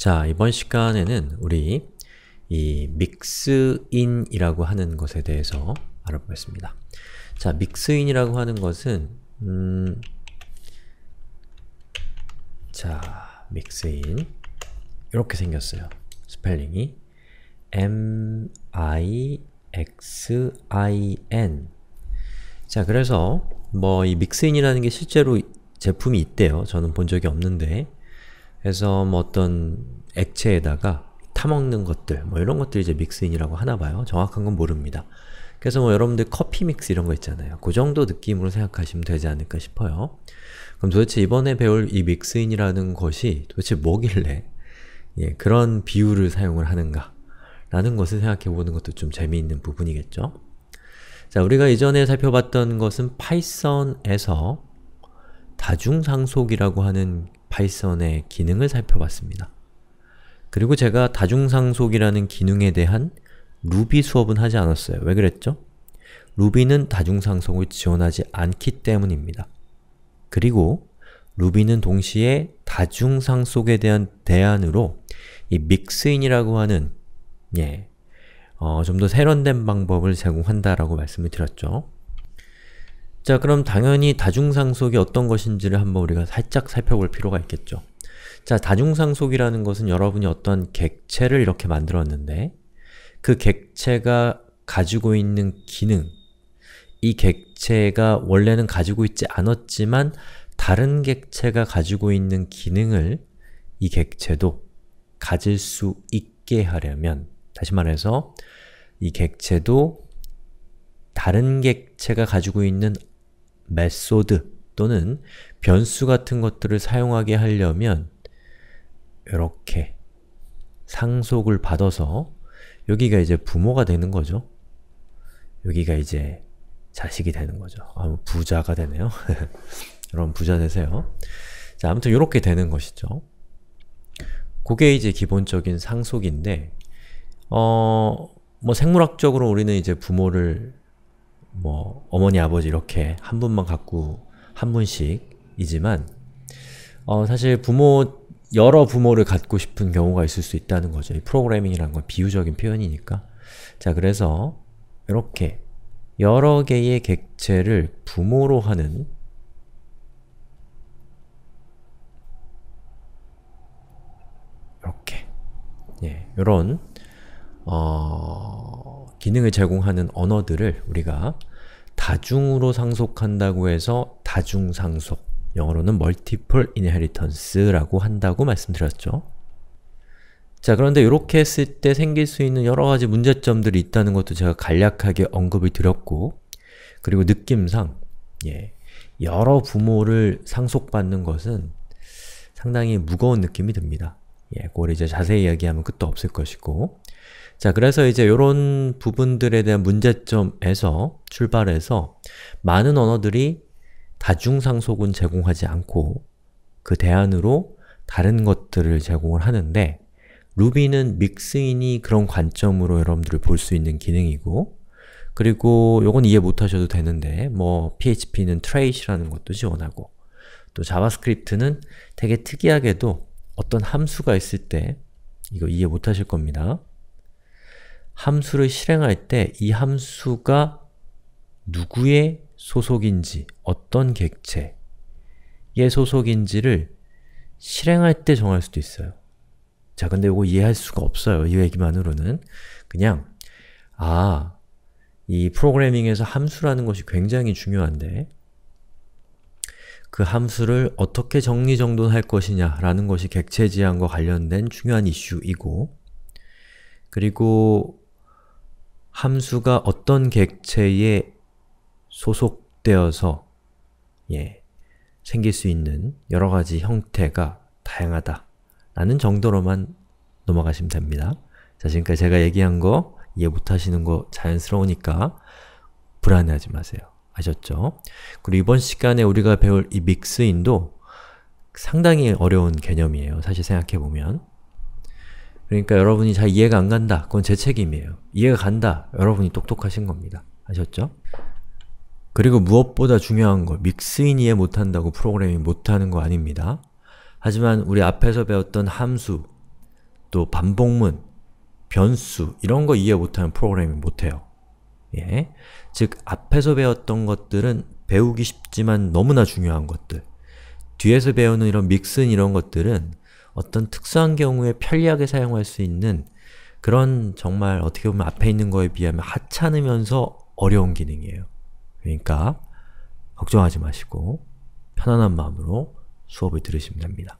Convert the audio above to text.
자, 이번 시간에는 우리 이 믹스인이라고 하는 것에 대해서 알아보겠습니다. 자, 믹스인이라고 하는 것은 음, 자, 믹스인 이렇게 생겼어요. 스펠링이 m-i-x-i-n 자, 그래서 뭐 이 믹스인이라는 게 실제로 제품이 있대요. 저는 본 적이 없는데 그래서 뭐 어떤 액체에다가 타먹는 것들 뭐 이런 것들 이제 믹스인이라고 하나봐요. 정확한 건 모릅니다. 그래서 뭐 여러분들 커피 믹스 이런 거 있잖아요. 그 정도 느낌으로 생각하시면 되지 않을까 싶어요. 그럼 도대체 이번에 배울 이 믹스인이라는 것이 도대체 뭐길래 예, 그런 비율을 사용을 하는가 라는 것을 생각해보는 것도 좀 재미있는 부분이겠죠? 자, 우리가 이전에 살펴봤던 것은 파이썬에서 다중상속이라고 하는 파이썬의 기능을 살펴봤습니다. 그리고 제가 다중상속이라는 기능에 대한 루비 수업은 하지 않았어요. 왜 그랬죠? 루비는 다중상속을 지원하지 않기 때문입니다. 그리고 루비는 동시에 다중상속에 대한 대안으로 이 믹스인이라고 하는 예, 어, 좀 더 세련된 방법을 제공한다라고 말씀을 드렸죠. 자, 그럼 당연히 다중상속이 어떤 것인지를 한번 우리가 살짝 살펴볼 필요가 있겠죠. 자, 다중상속이라는 것은 여러분이 어떤 객체를 이렇게 만들었는데 그 객체가 가지고 있는 기능, 이 객체가 원래는 가지고 있지 않았지만 다른 객체가 가지고 있는 기능을 이 객체도 가질 수 있게 하려면 다시 말해서 이 객체도 다른 객체가 가지고 있는 메소드 또는 변수 같은 것들을 사용하게 하려면 이렇게 상속을 받아서 여기가 이제 부모가 되는 거죠. 여기가 이제 자식이 되는 거죠. 아, 뭐 부자가 되네요. 여러분 부자 되세요. 자, 아무튼 이렇게 되는 것이죠. 그게 이제 기본적인 상속인데 어, 뭐 생물학적으로 우리는 이제 부모를 뭐 어머니 아버지 이렇게 한 분만 갖고 한 분씩이지만 어 사실 부모 여러 부모를 갖고 싶은 경우가 있을 수 있다는 거죠. 이 프로그래밍이란 건 비유적인 표현이니까. 자 그래서 이렇게 여러 개의 객체를 부모로 하는 이렇게 예, 요런 어... 기능을 제공하는 언어들을 우리가 다중으로 상속한다고 해서 다중상속, 영어로는 multiple inheritance라고 한다고 말씀드렸죠. 자, 그런데 이렇게 했을 때 생길 수 있는 여러가지 문제점들이 있다는 것도 제가 간략하게 언급을 드렸고 그리고 느낌상 예, 여러 부모를 상속받는 것은 상당히 무거운 느낌이 듭니다. 예, 그걸 이제 자세히 이야기하면 끝도 없을 것이고 자, 그래서 이제 이런 부분들에 대한 문제점에서 출발해서 많은 언어들이 다중상속은 제공하지 않고 그 대안으로 다른 것들을 제공을 하는데 루비는 믹스인이 그런 관점으로 여러분들을 볼 수 있는 기능이고 그리고 요건 이해 못하셔도 되는데 뭐 PHP는 트레이시라는 것도 지원하고 또 자바스크립트는 되게 특이하게도 어떤 함수가 있을 때 이거 이해 못하실 겁니다. 함수를 실행할 때 이 함수가 누구의 소속인지, 어떤 객체의 소속인지를 실행할 때 정할 수도 있어요. 자, 근데 이거 이해할 수가 없어요. 이 얘기만으로는. 그냥 아, 이 프로그래밍에서 함수라는 것이 굉장히 중요한데 그 함수를 어떻게 정리정돈할 것이냐라는 것이 객체지향과 관련된 중요한 이슈이고 그리고 함수가 어떤 객체에 소속되어서 예, 생길 수 있는 여러가지 형태가 다양하다 라는 정도로만 넘어가시면 됩니다. 자, 지금까지 제가 얘기한 거 이해 못하시는 거 자연스러우니까 불안해하지 마세요. 아셨죠? 그리고 이번 시간에 우리가 배울 이 믹스인도 상당히 어려운 개념이에요. 사실 생각해보면. 그러니까 여러분이 잘 이해가 안 간다. 그건 제 책임이에요. 이해가 간다. 여러분이 똑똑하신 겁니다. 아셨죠? 그리고 무엇보다 중요한 거, 믹스인 이해 못한다고 프로그램이 못하는 거 아닙니다. 하지만 우리 앞에서 배웠던 함수, 또 반복문, 변수 이런 거 이해 못하는 프로그램이 못해요. 예. 즉, 앞에서 배웠던 것들은 배우기 쉽지만 너무나 중요한 것들. 뒤에서 배우는 이런 믹슨 이런 것들은 어떤 특수한 경우에 편리하게 사용할 수 있는 그런 정말 어떻게 보면 앞에 있는 거에 비하면 하찮으면서 어려운 기능이에요. 그러니까 걱정하지 마시고 편안한 마음으로 수업을 들으시면 됩니다.